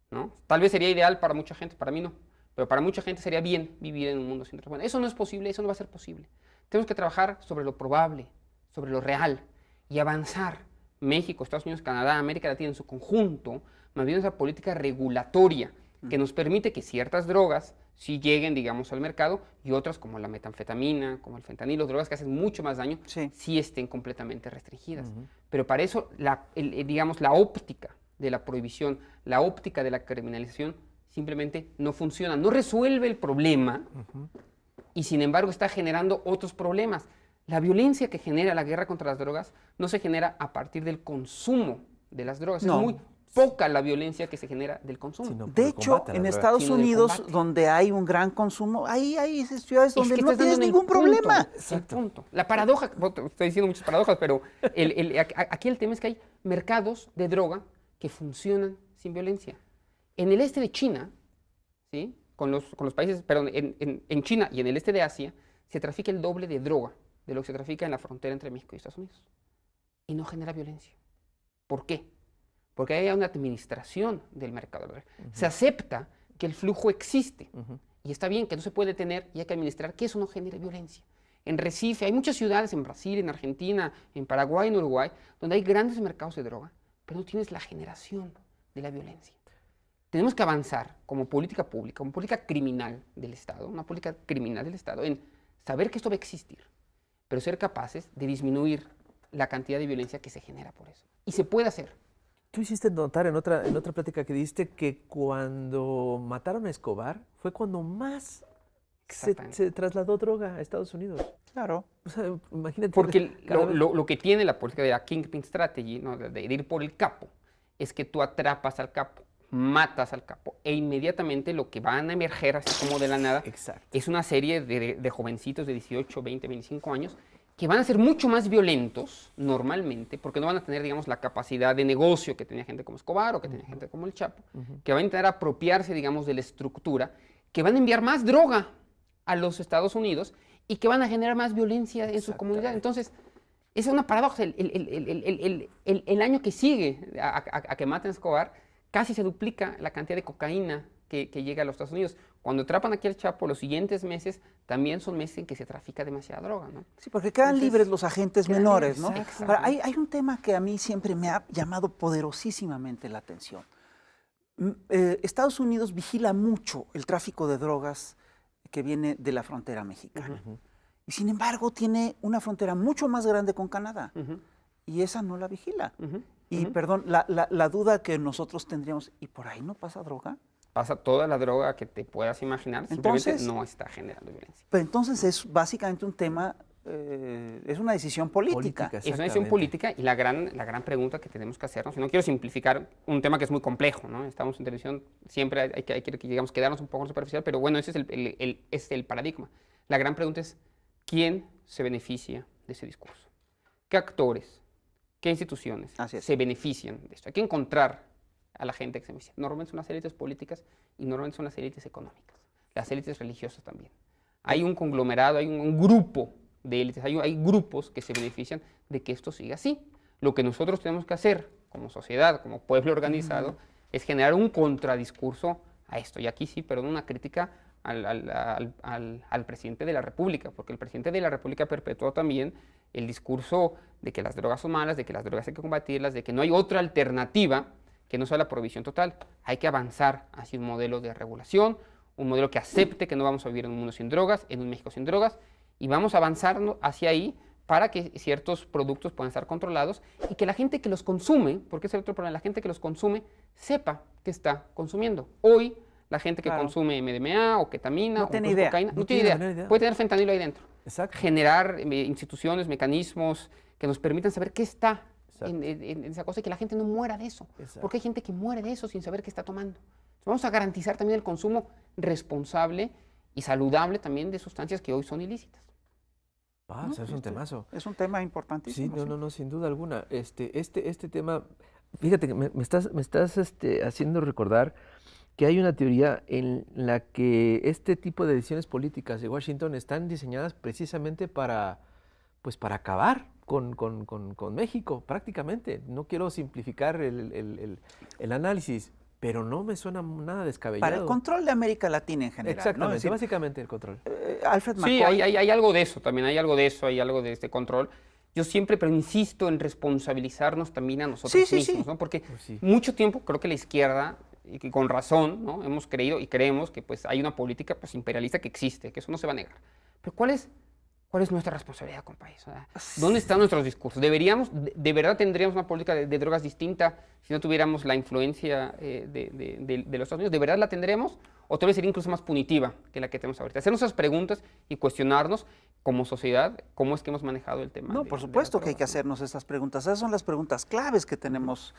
¿no? Tal vez sería ideal para mucha gente, para mí no, pero para mucha gente sería bien vivir en un mundo sin drogas. Eso no es posible, eso no va a ser posible. Tenemos que trabajar sobre lo probable, sobre lo real y avanzar. México, Estados Unidos, Canadá, América Latina en su conjunto, más bien esa política regulatoria mm. que nos permite que ciertas drogas sí lleguen, digamos, al mercado y otras como la metanfetamina, como el fentanil, fentanilo, drogas que hacen mucho más daño, sí, estén completamente restringidas. Pero para eso, digamos, la óptica de la prohibición, la óptica de la criminalización, simplemente no funciona, no resuelve el problema y sin embargo está generando otros problemas. La violencia que genera la guerra contra las drogas no se genera a partir del consumo de las drogas, es muy poca la violencia que se genera del consumo. de hecho, en Estados Unidos, donde hay un gran consumo, ahí hay ciudades donde no tienes ningún problema. La paradoja, estoy diciendo muchas paradojas, pero aquí el tema es que hay mercados de droga que funcionan sin violencia. En el este de China, ¿sí? con, los, con los países, perdón, en, China y en el este de Asia, se trafica el doble de droga de lo que se trafica en la frontera entre México y Estados Unidos. Y no genera violencia. ¿Por qué? Porque hay una administración del mercado. Se acepta que el flujo existe. Y está bien que no se puede tener y hay que administrar que eso no genere violencia. En Recife hay muchas ciudades, en Brasil, en Argentina, en Paraguay, en Uruguay, donde hay grandes mercados de droga pero no tienes la generación de la violencia. Tenemos que avanzar como política pública, como política criminal del Estado, una política criminal del Estado, en saber que esto va a existir, pero ser capaces de disminuir la cantidad de violencia que se genera por eso. Y se puede hacer. Tú hiciste notar en otra, en otra plática que diste que cuando mataron a Escobar fue cuando más se, trasladó droga a Estados Unidos. Claro. imagínate. Porque lo, que tiene la política de la Kingpin Strategy, ¿no? de ir por el capo, es que tú atrapas al capo, matas al capo, e inmediatamente lo que van a emerger, así como de la nada, es una serie de, jovencitos de 18, 20, 25 años que van a ser mucho más violentos normalmente, porque no van a tener, digamos, la capacidad de negocio que tenía gente como Escobar o que tenía gente como el Chapo, que van a intentar apropiarse, digamos, de la estructura, que van a enviar más droga a los Estados Unidos y que van a generar más violencia en su comunidad. Entonces, es una paradoja. El, año que sigue a, que maten a Escobar, casi se duplica la cantidad de cocaína que, llega a los Estados Unidos. Cuando atrapan aquí al Chapo, los siguientes meses también son meses en que se trafica demasiada droga, ¿no? Sí, porque quedan libres los agentes menores, ¿no? hay, un tema que a mí siempre me ha llamado poderosísimamente la atención. Mm, eh, Estados Unidos vigila mucho el tráfico de drogas que viene de la frontera mexicana. Y sin embargo tiene una frontera mucho más grande con Canadá. Y esa no la vigila. Y perdón, la, duda que nosotros tendríamos, ¿y por ahí no pasa droga? Pasa toda la droga que te puedas imaginar, entonces, simplemente no está generando violencia. Pero entonces es básicamente un tema eh, es una decisión política. es una decisión política y la gran, la gran pregunta que tenemos que hacernos, y no quiero simplificar un tema que es muy complejo, ¿no? Estamos en televisión, siempre hay, que, que, digamos, quedarnos un poco superficial, pero bueno, ese es el, es el paradigma. La gran pregunta es, ¿quién se beneficia de ese discurso? ¿Qué actores, qué instituciones se benefician de esto? Hay que encontrar a la gente que se beneficia. Normalmente son las élites políticas y normalmente son las élites económicas, las élites religiosas también. Hay un conglomerado, hay un, un grupo de élites, hay, grupos que se benefician de que esto siga así. Lo que nosotros tenemos que hacer como sociedad, como pueblo organizado, es generar un contradiscurso a esto. Y aquí sí, perdón, una crítica al, al, presidente de la República, porque el presidente de la República perpetuó también el discurso de que las drogas son malas, de que las drogas hay que combatirlas, de que no hay otra alternativa que no sea la prohibición total. Hay que avanzar hacia un modelo de regulación, un modelo que acepte que no vamos a vivir en un mundo sin drogas, en un México sin drogas, y vamos a avanzar hacia ahí para que ciertos productos puedan estar controlados y que la gente que los consume, porque es el otro problema, la gente que los consume sepa que está consumiendo. Hoy, la gente que consume MDMA o ketamina o cocaína, no, tiene idea. Puede tener fentanilo ahí dentro. Generar eh, instituciones, mecanismos que nos permitan saber qué está en, esa cosa y que la gente no muera de eso. Porque hay gente que muere de eso sin saber qué está tomando. Vamos a garantizar también el consumo responsable y saludable también de sustancias que hoy son ilícitas. Ah, es un este, temazo. Es un tema importantísimo. Sí, no, no, no, sin duda alguna. Este, este, este tema, fíjate que me, me, estás, me estás este, haciendo recordar que hay una teoría en la que este tipo de decisiones políticas de Washington están diseñadas precisamente para, pues, para acabar con, con, con, con México, prácticamente. No quiero simplificar el, el, el, el análisis, pero no me suena nada descabellado. Para el control de América Latina en general. Exactamente, ¿no? básicamente el control. Eh, Alfred Sí, hay, algo de eso también, hay algo de eso, hay algo de este control. Yo siempre, pero insisto en responsabilizarnos también a nosotros mismos, ¿no? Porque pues mucho tiempo creo que la izquierda y que con razón ¿no? hemos creído y creemos que pues, hay una política pues, imperialista que existe, que eso no se va a negar. Pero ¿cuál es ¿Cuál es nuestra responsabilidad como país? ¿Dónde están nuestros discursos? ¿Deberíamos, de, verdad tendríamos una política de, drogas distinta si no tuviéramos la influencia eh, de, los Estados Unidos? ¿De verdad la tendremos? ¿O tal vez sería incluso más punitiva que la que tenemos ahorita? Hacernos esas preguntas y cuestionarnos como sociedad cómo es que hemos manejado el tema. No, por supuesto que hay que hacernos esas preguntas. Esas son las preguntas claves que tenemos,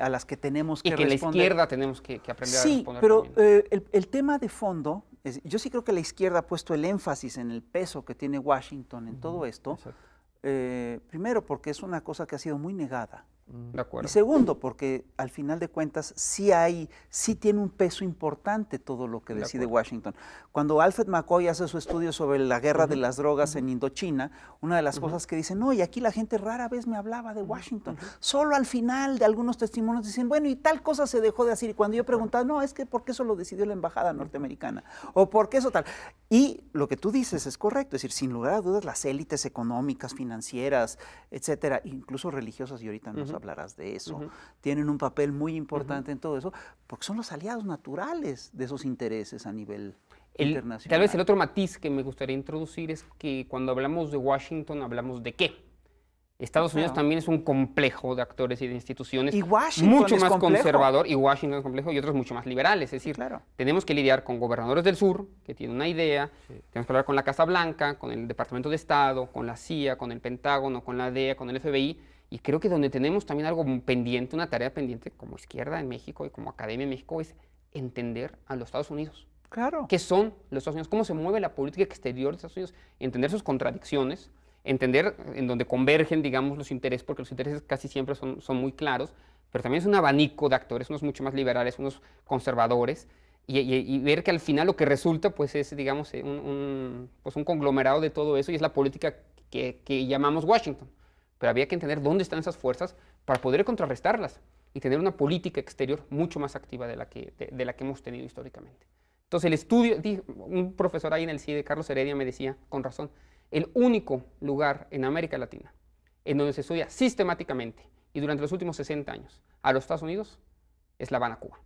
a las que tenemos que, y que la izquierda tenemos que, aprender a responder. Sí, pero eh, el, tema de fondo, yo sí creo que la izquierda ha puesto el énfasis en el peso que tiene Washington en todo esto, eh, primero porque es una cosa que ha sido muy negada. Mm. Y segundo, porque al final de cuentas sí hay, sí tiene un peso importante todo lo que decide Washington. Cuando Alfred McCoy hace su estudio sobre la guerra de las drogas en Indochina, una de las cosas que dice, no, y aquí la gente rara vez me hablaba de Washington. Solo al final de algunos testimonios dicen, bueno, y tal cosa se dejó de decir. Y cuando yo preguntaba, no, es que porque eso lo decidió la embajada norteamericana, o porque eso tal. Y lo que tú dices es correcto, es decir, sin lugar a dudas, las élites económicas, financieras, etcétera, incluso religiosas, y ahorita no hablarás de eso, tienen un papel muy importante en todo eso, porque son los aliados naturales de esos intereses a nivel internacional. Tal vez el otro matiz que me gustaría introducir es que cuando hablamos de Washington, hablamos de qué. Estados Unidos también es un complejo de actores y de instituciones y mucho más conservador y Washington es complejo y otros mucho más liberales. Es decir, claro. tenemos que lidiar con gobernadores del sur que tienen una idea, tenemos que hablar con la Casa Blanca, con el Departamento de Estado, con la CIA, con el Pentágono, con la DEA, con el FBI y creo que donde tenemos también algo pendiente, una tarea pendiente como izquierda en México y como academia en México es entender a los Estados Unidos. Claro. ¿Qué son los Estados Unidos? ¿Cómo se mueve la política exterior de Estados Unidos? Entender sus contradicciones, entender en dónde convergen, digamos, los intereses, porque los intereses casi siempre son, son muy claros, pero también es un abanico de actores, unos mucho más liberales, unos conservadores, y, ver que al final lo que resulta, pues, es, digamos, un, pues, conglomerado de todo eso y es la política que llamamos Washington. Pero había que entender dónde están esas fuerzas para poder contrarrestarlas y tener una política exterior mucho más activa de la que, hemos tenido históricamente. Entonces el estudio, un profesor ahí en el CIDE, Carlos Heredia, me decía, con razón, el único lugar en América Latina en donde se estudia sistemáticamente y durante los últimos 60 años a los Estados Unidos es La Habana, Cuba.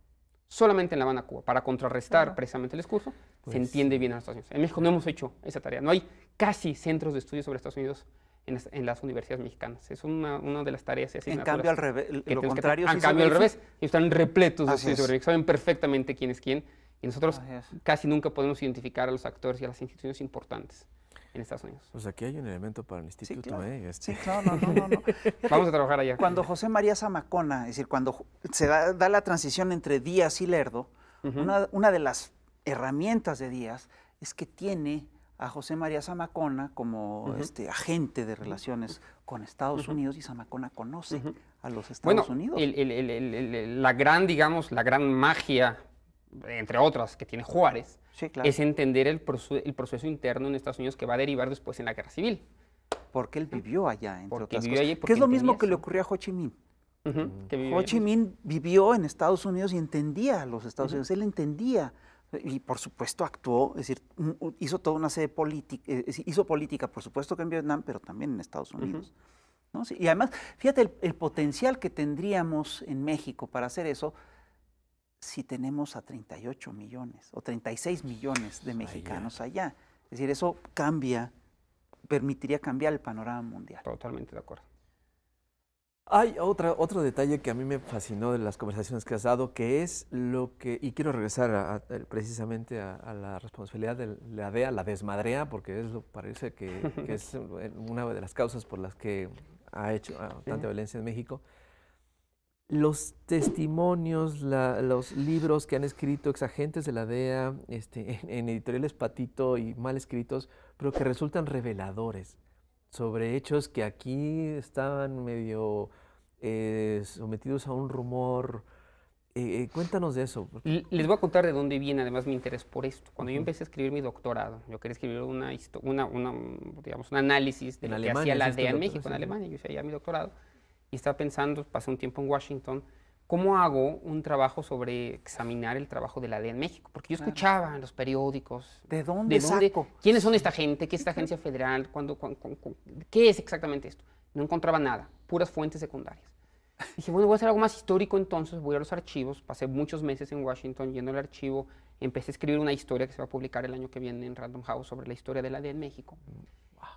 Solamente en La Habana, Cuba, para contrarrestar precisamente el discurso, se pues entiende bien a los Estados Unidos. En México no hemos hecho esa tarea. No hay casi centros de estudio sobre Estados Unidos en las, universidades mexicanas. Es una, una, de las tareas y En cambio, al revés, lo contrario. cambio, al revés. Y están repletos de Saben perfectamente quién es quién. Y nosotros casi nunca podemos identificar a los actores y a las instituciones importantes en Estados Unidos. Pues aquí hay un elemento para el instituto. eh, este sí, no, no, no. Vamos a trabajar allá. Cuando José María Zamacona, es decir, cuando se da, la transición entre Díaz y Lerdo, una, una, de las herramientas de Díaz es que tiene a José María Zamacona como este, agente de relaciones con Estados Unidos y Zamacona conoce a los Estados Unidos. la gran, digamos, la gran magia, entre otras, que tiene Juárez, es entender el, proceso interno en Estados Unidos que va a derivar después en la guerra civil. Porque él vivió allá, entre porque otras cosas. es lo mismo que le ocurrió a Ho Chi Minh. Ho Chi Minh vivió en Estados Unidos y entendía a los Estados Unidos, él entendía y por supuesto actuó, es decir, mm, hizo toda una serie política, eh, hizo política, por supuesto que en Vietnam, pero también en Estados Unidos. ¿no? y además, fíjate el, potencial que tendríamos en México para hacer eso si tenemos a 38 millones o 36 millones de mexicanos allá. Es decir, eso cambia, permitiría cambiar el panorama mundial. Totalmente de acuerdo. Hay otra, otro detalle que a mí me fascinó de las conversaciones que has dado, que es lo que, y quiero regresar eh, precisamente a, la responsabilidad de la DEA, la desmadrea, porque es parece que, es una de las causas por las que ha hecho ah, tanta violencia en México. Los testimonios, los libros que han escrito exagentes de la DEA este, en, en editoriales patito y mal escritos, pero que resultan reveladores sobre hechos que aquí estaban medio eh, sometidos a un rumor. Eh, eh, cuéntanos de eso. Les voy a contar de dónde viene además mi interés por esto. Cuando yo empecé a escribir mi doctorado, yo quería escribir una, una digamos, un análisis de lo que hacía la DEA en México, en Alemania. Yo hice ya mi doctorado y estaba pensando, pasé un tiempo en Washington, ¿Cómo hago un trabajo sobre examinar el trabajo de la DEA en México? Porque yo escuchaba en los periódicos. ¿De dónde, de saco? ¿Quiénes son esta gente? ¿Qué es esta agencia federal? ¿Cuándo, cuando, qué es exactamente esto? No encontraba nada, puras fuentes secundarias. Dije, bueno, voy a hacer algo más histórico entonces, voy a los archivos, pasé muchos meses en Washington yendo al archivo, empecé a escribir una historia que se va a publicar el año que viene en Random House sobre la historia de la DEA en México.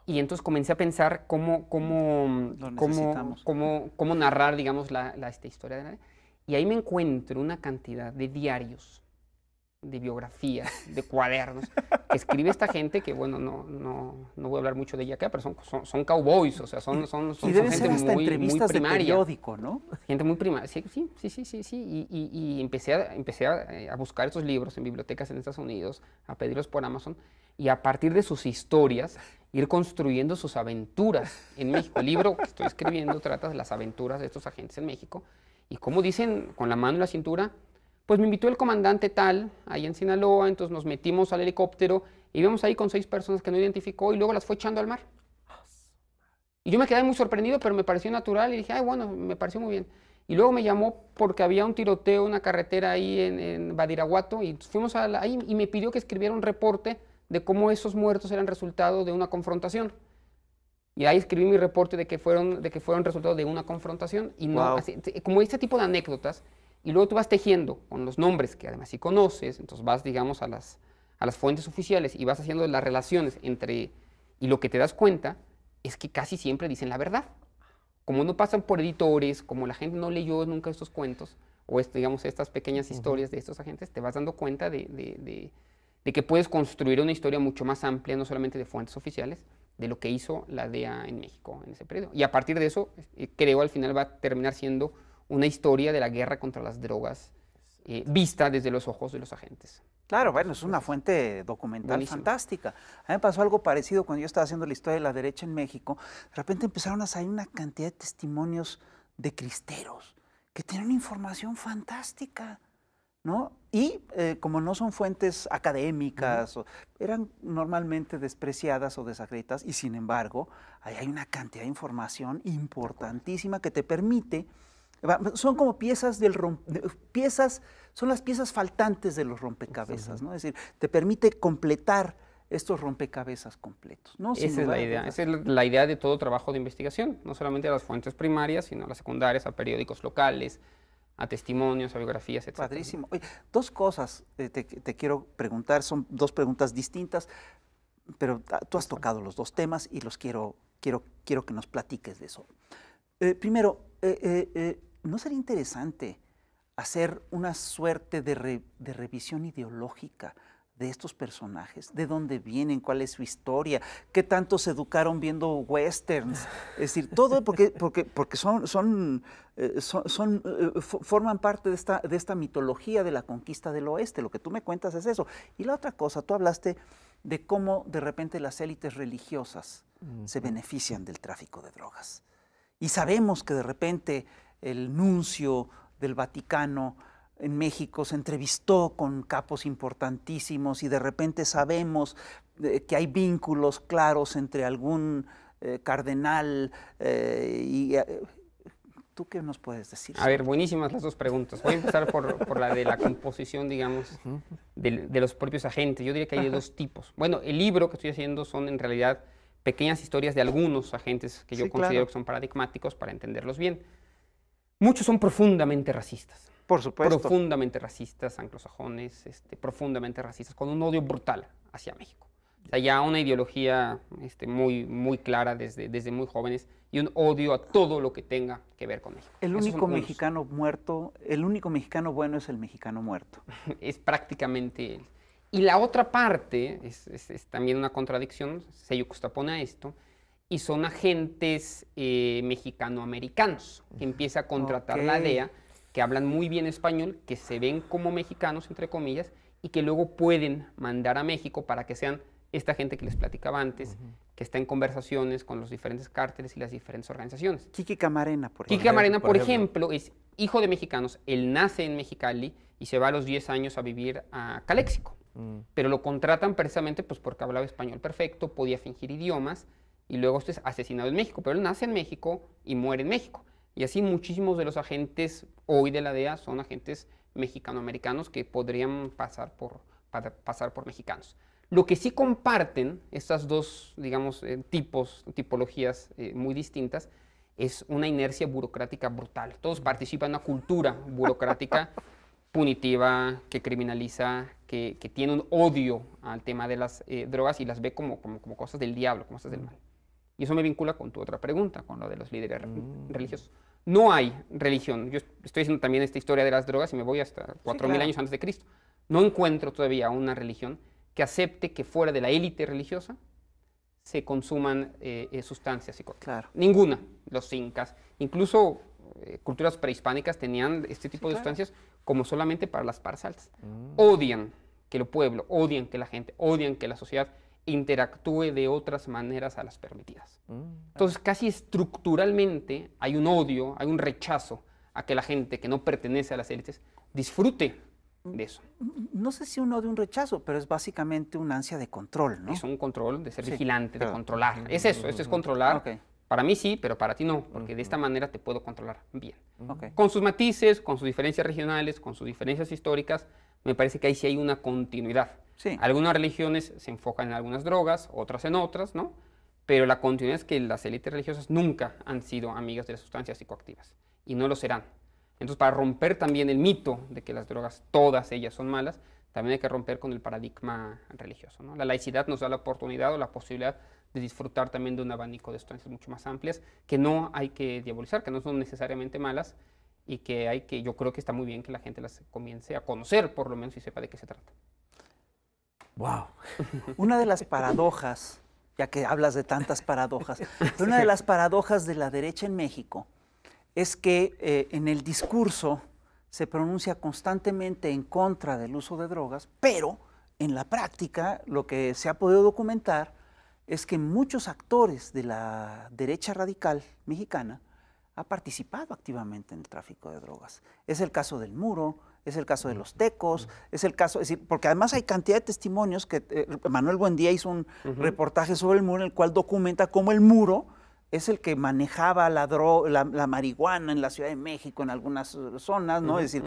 Y entonces comencé a pensar cómo, cómo, cómo, cómo, narrar, digamos, la, esta historia de la DEA. Y ahí me encuentro una cantidad de diarios, de biografías, de cuadernos que escribe esta gente que, bueno, no, no, no voy a hablar mucho de ella acá, pero son, son, cowboys, o sea, son, son, son, gente ser hasta muy, entrevistas primaria. De periódico, ¿no? Gente muy primaria, sí, sí, sí, sí, sí. Y, y, y empecé, a, empecé a, eh, a, buscar estos libros en bibliotecas en Estados Unidos, a pedirlos por Amazon, y a partir de sus historias, ir construyendo sus aventuras en México. El libro que estoy escribiendo trata de las aventuras de estos agentes en México. Y como dicen, con la mano en la cintura, pues me invitó el comandante tal, ahí en Sinaloa, entonces nos metimos al helicóptero y vimos ahí con seis personas que no identificó y luego las fue echando al mar. Y yo me quedé muy sorprendido, pero me pareció natural y dije, ay, bueno, me pareció muy bien. Y luego me llamó porque había un tiroteo, en una carretera ahí en, en Badiraguato, y fuimos ahí y me pidió que escribiera un reporte de cómo esos muertos eran resultado de una confrontación. Y ahí escribí mi reporte de que fueron, de que fueron resultado de una confrontación. Y no, como este tipo de anécdotas, y luego tú vas tejiendo con los nombres que además sí conoces, entonces vas, digamos, a las, a las fuentes oficiales y vas haciendo las relaciones entre... Y lo que te das cuenta es que casi siempre dicen la verdad. Como no pasan por editores, como la gente no leyó nunca estos cuentos, o digamos estas pequeñas historias de estos agentes, te vas dando cuenta de que puedes construir una historia mucho más amplia, no solamente de fuentes oficiales, de lo que hizo la DEA en México en ese periodo. Y a partir de eso, eh, creo al final va a terminar siendo una historia de la guerra contra las drogas eh, vista desde los ojos de los agentes. Claro, bueno, es una fuente documental fantástica. A mí me pasó algo parecido cuando yo estaba haciendo la historia de la derecha en México. De repente empezaron a salir una cantidad de testimonios de cristeros que tienen información fantástica y eh, como no son fuentes académicas, eran normalmente despreciadas o desacreditadas, y sin embargo, hay una cantidad de información importantísima que te permite, son como piezas del piezas, son las piezas faltantes de los rompecabezas, ¿no? Es decir, te permite completar estos rompecabezas completos. Esa es la idea. es la idea de todo trabajo de investigación, no solamente a las fuentes primarias, sino a las secundarias, a periódicos locales, a testimonios, a biografías, etc. Padrísimo. dos cosas eh, te, quiero preguntar, son dos preguntas distintas, pero tú has tocado los dos temas y los quiero, quiero, quiero que nos platiques de eso. Eh, primero, eh, ¿no sería interesante hacer una suerte de revisión ideológica de estos personajes, de dónde vienen, cuál es su historia, qué tanto se educaron viendo westerns. Es decir, todo porque, porque son, son, eh, son, eh, forman parte de esta, de esta mitología de la conquista del oeste. Lo que tú me cuentas es eso. Y la otra cosa, tú hablaste de cómo de repente las élites religiosas se benefician del tráfico de drogas. Y sabemos que de repente el nuncio del Vaticano en México se entrevistó con capos importantísimos y de repente sabemos eh, que hay vínculos claros entre algún eh, cardenal eh, y... ¿Tú qué nos puedes decir? A ver, buenísimas las dos preguntas. Voy a empezar por, la de la composición, digamos, de, los propios agentes. Yo diría que hay de dos tipos. Bueno, el libro que estoy haciendo son en realidad pequeñas historias de algunos agentes que yo considero que son paradigmáticos para entenderlos bien. Muchos son profundamente racistas por supuesto. Profundamente racistas, anglosajones, este, profundamente racistas, con un odio brutal hacia México. O sea, ya una ideología este, muy, muy clara desde, desde muy jóvenes y un odio a todo lo que tenga que ver con México. El único mexicano muerto, el único mexicano bueno es el mexicano muerto. es prácticamente él. Y la otra parte, es, también una contradicción, se yuxtapone a esto, y son agentes eh, americanos que empieza a contratar la DEA que hablan muy bien español, que se ven como mexicanos, entre comillas, y que luego pueden mandar a México para que sean esta gente que les platicaba antes, que está en conversaciones con los diferentes cárteles y las diferentes organizaciones. Kiki Camarena, por ejemplo. Kiki Camarena, por, ejemplo, es hijo de mexicanos. Él nace en Mexicali y se va a los 10 años a vivir a calexico mm. Pero lo contratan precisamente pues, porque hablaba español perfecto, podía fingir idiomas y luego este es asesinado en México. Pero él nace en México y muere en México. Y así muchísimos de los agentes hoy de la DEA son agentes mexicanoamericanos que podrían pasar por, pasar por mexicanos. Lo que sí comparten estas dos, digamos, eh, tipos, tipologías eh, muy distintas, es una inercia burocrática brutal. Todos participan en una cultura burocrática punitiva, que criminaliza, que, que, tiene un odio al tema de las eh, drogas y las ve como, como, como, cosas del diablo, como cosas del mal. Y eso me vincula con tu otra pregunta, con lo de los líderes mm. religiosos no hay religión. Yo estoy haciendo también esta historia de las drogas y me voy hasta 4.000 años antes de Cristo. No encuentro todavía una religión que acepte que fuera de la élite religiosa se consuman eh, eh, sustancias psicóticas. Ninguna. Los incas, incluso eh, culturas prehispánicas tenían este tipo de sustancias como solamente para las parsaltas. Mm. Odian que el pueblo, odian que la gente, odian que la sociedad interactúe de otras maneras a las permitidas. Mm, Entonces, casi estructuralmente hay un odio, hay un rechazo a que la gente que no pertenece a las élites disfrute de eso. No sé si un odio, un rechazo, pero es básicamente un ansia de control, ¿no? Es un control de ser vigilante, de controlar. Es eso, mm, eso es controlar. Para mí sí, pero para ti no, porque de mm. esta manera te puedo controlar bien. Con sus matices, con sus diferencias regionales, con sus diferencias históricas, me parece que ahí sí hay una continuidad. Sí. Algunas religiones se enfocan en algunas drogas, otras en otras, ¿no? Pero la continuidad es que las élites religiosas nunca han sido amigas de las sustancias psicoactivas y no lo serán. Entonces, para romper también el mito de que las drogas, todas ellas son malas, también hay que romper con el paradigma religioso. La laicidad nos da la oportunidad o la posibilidad de disfrutar también de un abanico de sustancias mucho más amplias que no hay que diabolizar, que no son necesariamente malas y que hay que, yo creo que está muy bien que la gente las comience a conocer, por lo menos, y sepa de qué se trata. Wow. Una de las paradojas, ya que hablas de tantas paradojas, una de las paradojas de la derecha en México es que eh, en el discurso se pronuncia constantemente en contra del uso de drogas, pero en la práctica lo que se ha podido documentar es que muchos actores de la derecha radical mexicana ha participado activamente en el tráfico de drogas. Es el caso del muro, es el caso de mm. los tecos, mm. es el caso, es decir, porque además hay cantidad de testimonios que eh, Manuel Buendía hizo un reportaje sobre el muro en el cual documenta cómo el muro es el que manejaba la, la, marihuana en la Ciudad de México en algunas eh, zonas, ¿no? es decir,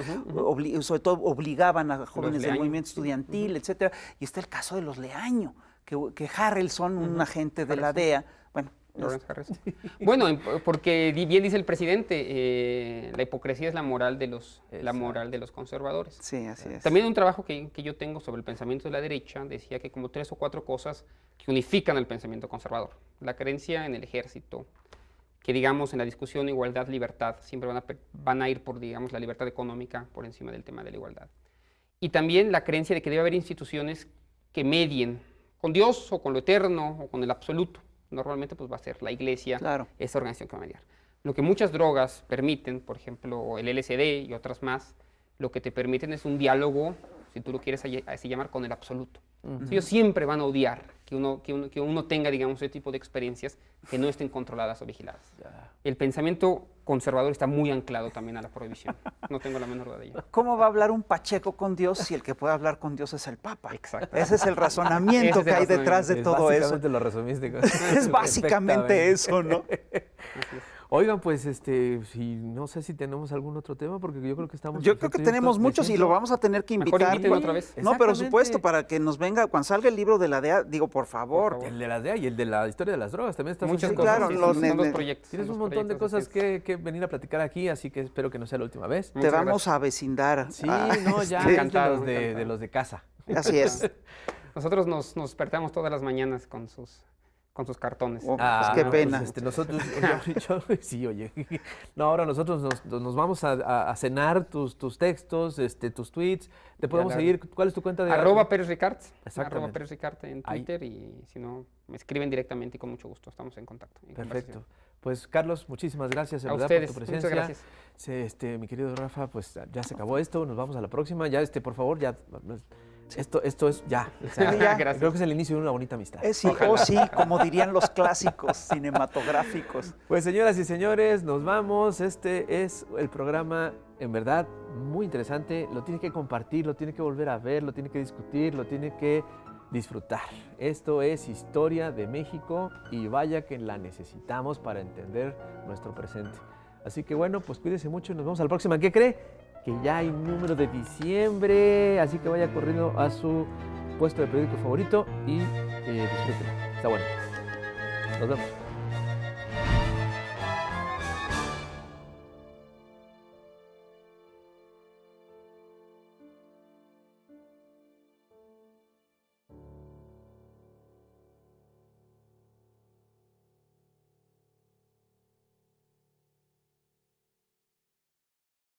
sobre todo obligaban a jóvenes del movimiento estudiantil, etcétera. Y está el caso de los Leaño, que, que Harrelson, un agente de la DEA, este, bueno, porque bien dice el presidente, eh, la hipocresía es la moral de los, eh, la moral de los conservadores. Sí, así es. También un trabajo que, yo tengo sobre el pensamiento de la derecha decía que como tres o cuatro cosas que unifican al pensamiento conservador. La creencia en el ejército, que digamos en la discusión igualdad, libertad, siempre van a, van a ir por digamos la libertad económica por encima del tema de la igualdad. Y también la creencia de que debe haber instituciones que medien con Dios o con lo eterno o con el absoluto normalmente pues va a ser la iglesia, esa organización que va a mediar. Lo que muchas drogas permiten, por ejemplo el LSD y otras más, lo que te permiten es un diálogo, si tú lo quieres así llamar, con el absoluto. Ellos siempre van a odiar que uno, que uno, que, uno, tenga, digamos, ese tipo de experiencias que no estén controladas o vigiladas. El pensamiento conservador está muy anclado también a la prohibición. No tengo la menor duda de ello. ¿Cómo va a hablar un pacheco con Dios si el que puede hablar con Dios es el Papa? Exacto. Ese es el razonamiento que hay detrás de todo eso. es básicamente eso, ¿no? Oigan, pues este, si, no sé si tenemos algún otro tema, porque yo creo que estamos. Yo creo que tenemos muchos y lo vamos a tener que invitar. otra vez. No, pero supuesto, para que nos venga venga, cuando salga el libro de la DEA, digo, por favor. El de la DEA y el de la historia de las drogas también está Muchas proyectos. Tienes un montón de cosas que, venir a platicar aquí, así que espero que no sea la última vez. Te vamos a vecindar. Sí, no, ya. Este Encantados de, los de casa. Así es. Nosotros nos, nos despertamos todas las mañanas con sus con sus cartones. Oh, ah, pues qué pena. Pues, este, nosotros, sí, oye. No, ahora nosotros nos, vamos a, cenar tus, tus textos, este, tus tweets. Te podemos seguir. ¿Cuál es tu cuenta de Arroba Pérez Exacto. Arroba Pérez en Twitter y si no, me escriben directamente y con mucho gusto estamos en contacto. Perfecto. Pues Carlos, muchísimas gracias a por tu presencia. Muchas gracias. este, mi querido Rafa, pues ya se acabó esto, nos vamos a la próxima. Ya este, por favor, ya esto, esto es ya. Creo que es el inicio de una bonita amistad. Eh, sí, o sí, como dirían los clásicos cinematográficos. Pues señoras y señores, nos vamos. Este es el programa, en verdad, muy interesante. Lo tiene que compartir, lo tiene que volver a ver, lo tiene que discutir, lo tiene que disfrutar. Esto es historia de México y vaya que la necesitamos para entender nuestro presente. Así que bueno, pues cuídese mucho y nos vemos a la próxima. ¿Qué cree? que ya hay número de diciembre, así que vaya corriendo a su puesto de periódico favorito y eh, Está bueno. Nos vemos.